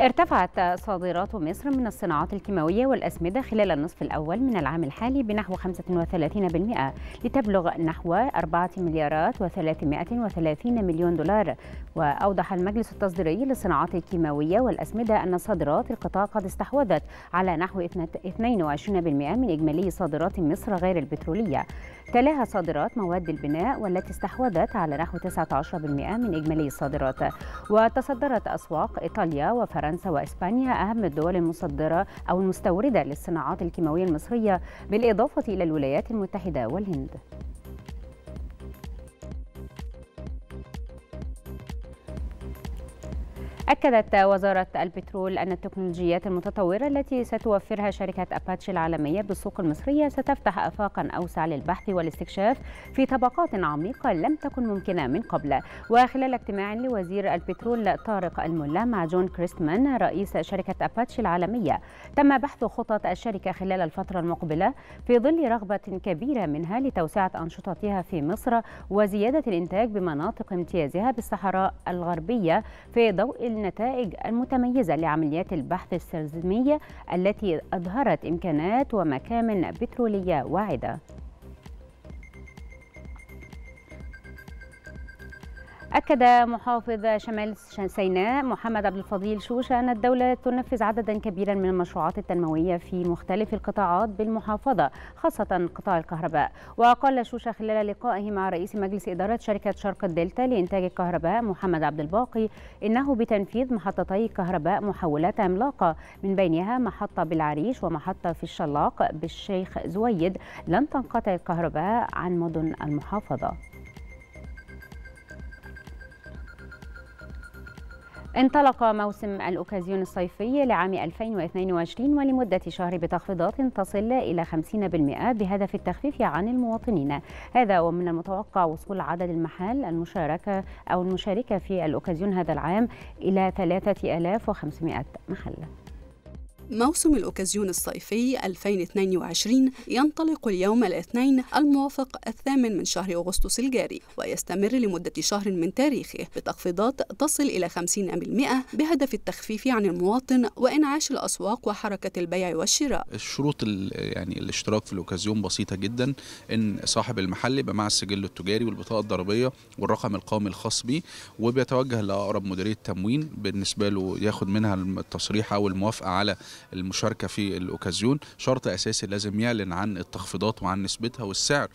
ارتفعت صادرات مصر من الصناعات الكيماوية والأسمدة خلال النصف الأول من العام الحالي بنحو 35% لتبلغ نحو 4 مليارات و330 مليون دولار وأوضح المجلس التصديري للصناعات الكيماوية والأسمدة أن صادرات القطاع قد استحوذت على نحو 22% من إجمالي صادرات مصر غير البترولية تلاها صادرات مواد البناء والتي استحوذت على نحو 19% من إجمالي الصادرات وتصدرت أسواق إيطاليا وفرنسا وإسبانيا أهم الدول المصدرة أو المستوردة للصناعات الكيماوية المصرية بالإضافة إلى الولايات المتحدة والهند أكدت وزارة البترول أن التكنولوجيات المتطورة التي ستوفرها شركة أباتشي العالمية بالسوق المصرية ستفتح آفاقا أوسع للبحث والاستكشاف في طبقات عميقة لم تكن ممكنة من قبل وخلال اجتماع لوزير البترول طارق الملا مع جون كريستمان رئيس شركة أباتشي العالمية تم بحث خطط الشركة خلال الفترة المقبلة في ظل رغبة كبيرة منها لتوسعة أنشطتها في مصر وزيادة الإنتاج بمناطق امتيازها بالصحراء الغربية في ضوء النتائج المتميزة لعمليات البحث السرزمية التي أظهرت إمكانات ومكامن بترولية واعدة أكد محافظ شمال سيناء محمد عبد الفضيل شوشة أن الدولة تنفذ عددا كبيرا من المشروعات التنموية في مختلف القطاعات بالمحافظة خاصة قطاع الكهرباء وقال شوشة خلال لقائه مع رئيس مجلس إدارة شركة شرق الدلتا لإنتاج الكهرباء محمد عبد الباقي إنه بتنفيذ محطتي كهرباء محولات عملاقة من بينها محطة بالعريش ومحطة في الشلاق بالشيخ زويد لن تنقطع الكهرباء عن مدن المحافظة انطلق موسم الأوكازيون الصيفي لعام 2022 ولمدة شهر بتخفيضات تصل إلى 50% بهدف التخفيف عن المواطنين هذا ومن المتوقع وصول عدد المحال المشاركة أو المشاركة في الأوكازيون هذا العام إلى 3500 محل موسم الأوكازيون الصيفي 2022 ينطلق اليوم الاثنين الموافق الثامن من شهر أغسطس الجاري ويستمر لمدة شهر من تاريخه بتخفيضات تصل إلى 50% بهدف التخفيف عن المواطن وإنعاش الأسواق وحركة البيع والشراء الشروط يعني الاشتراك في الأوكازيون بسيطة جدا إن صاحب المحل يبقى مع السجل التجاري والبطاقة الضريبية والرقم القومي الخاص بيه وبيتوجه لأقرب مديرية تموين بالنسبة له ياخد منها التصريح أو الموافقة على المشاركه في الاوكازيون شرط اساسي لازم يعلن عن التخفيضات وعن نسبتها والسعر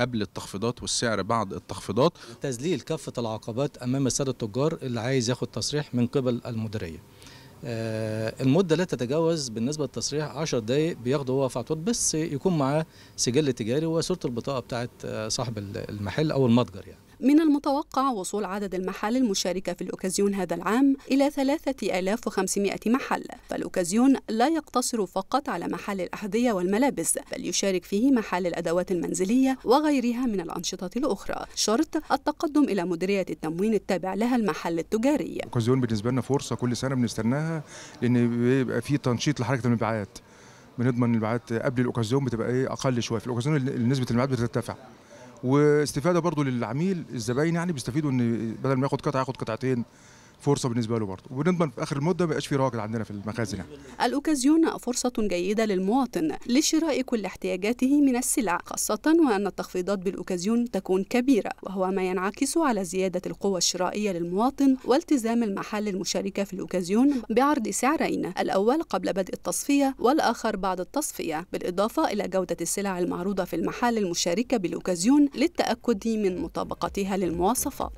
قبل التخفيضات والسعر بعد التخفيضات تذليل كافه العقبات امام الساده التجار اللي عايز ياخد تصريح من قبل المديريه آه، المدة لا تتجاوز بالنسبة للتصريح 10 دقايق بياخده هو فاتورة بس يكون معاه سجل تجاري وصورة البطاقة بتاعت آه، صاحب المحل أو المتجر يعني من المتوقع وصول عدد المحال المشاركة في الأوكازيون هذا العام إلى 3500 محل فالأوكازيون لا يقتصر فقط على محل الأحذية والملابس بل يشارك فيه محل الأدوات المنزلية وغيرها من الأنشطة الأخرى شرط التقدم إلى مديرية التموين التابع لها المحل التجاري الأوكازيون بالنسبة لنا فرصة كل سنة بنستناها لان بيبقى في تنشيط لحركه المبيعات بنضمن المبيعات قبل الاوكازيون بتبقى ايه اقل شويه في الاوكازيون نسبه المبيعات بترتفع واستفاده برضو للعميل الزباين يعني بيستفيدوا ان بدل ما ياخد قطعه ياخد قطعتين فرصه بالنسبه له برضه وبنضمن في اخر المده ما يبقاش في راجل عندنا في المخازن يعني. الاوكازيون فرصه جيده للمواطن لشراء كل احتياجاته من السلع خاصه وان التخفيضات بالاوكازيون تكون كبيره وهو ما ينعكس على زياده القوه الشرائيه للمواطن والتزام المحل المشاركه في الاوكازيون بعرض سعرين الاول قبل بدء التصفيه والاخر بعد التصفيه بالاضافه الى جوده السلع المعروضه في المحل المشاركه بالاوكازيون للتاكد من مطابقتها للمواصفات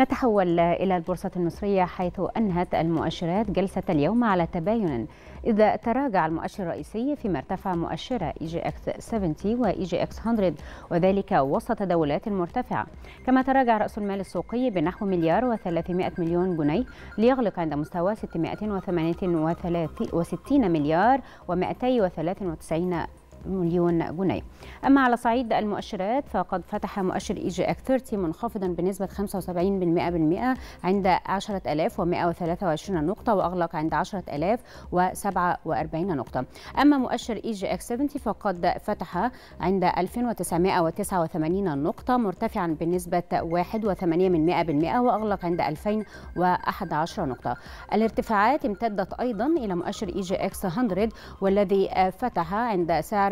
نتحول إلى البورصة المصرية حيث أنهت المؤشرات جلسة اليوم على تباين إذا تراجع المؤشر الرئيسي فيما ارتفع مؤشر إي جي إكس 70 إي جي إكس 100 وذلك وسط تداولات مرتفعة كما تراجع رأس المال السوقي بنحو مليار و300 مليون جنيه ليغلق عند مستوى 668 مليار و293 مليون جنيه أما على صعيد المؤشرات فقد فتح مؤشر إي جي أك 30 منخفضا بنسبة 75% عند 10123 نقطة وأغلق عند 10047 نقطة أما مؤشر إي جي أك 70 فقد فتح عند 2989 نقطة مرتفعا بنسبة 1.8% وأغلق عند 2011 نقطة الارتفاعات امتدت أيضا إلى مؤشر إي جي إكس 100 والذي فتح عند سعر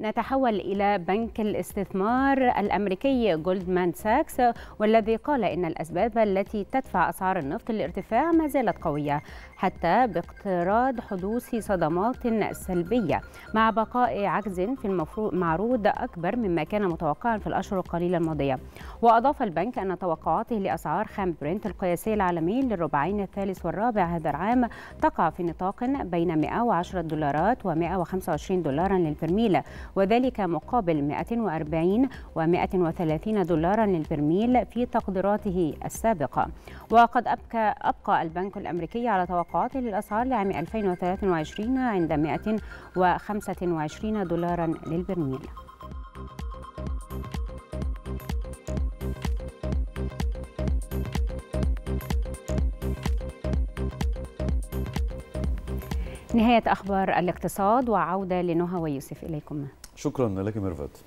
نتحول إلى بنك الاستثمار الأمريكي جولدمان ساكس والذي قال إن الأسباب التي تدفع أسعار النفط للارتفاع ما زالت قوية حتى باقتراض حدوث صدمات سلبية مع بقاء عجز في المعروض أكبر مما كان متوقعا في الأشهر القليلة الماضية وأضاف البنك أن توقعاته لأسعار خام برنت القياسي العالمي للربعين الثالث والرابع هذا العام تقع في نطاق بين 110 دولارات و 125 دولارا للبرميل وذلك مقابل 140 و130 دولارا للبرميل في تقديراته السابقة وقد أبكى أبقى البنك الأمريكي على توقعاته للأسعار لعام 2023 عند 125 دولارا للبرميل نهاية أخبار الاقتصاد وعودة لنهى ويوسف إليكم شكرا لك ميرفت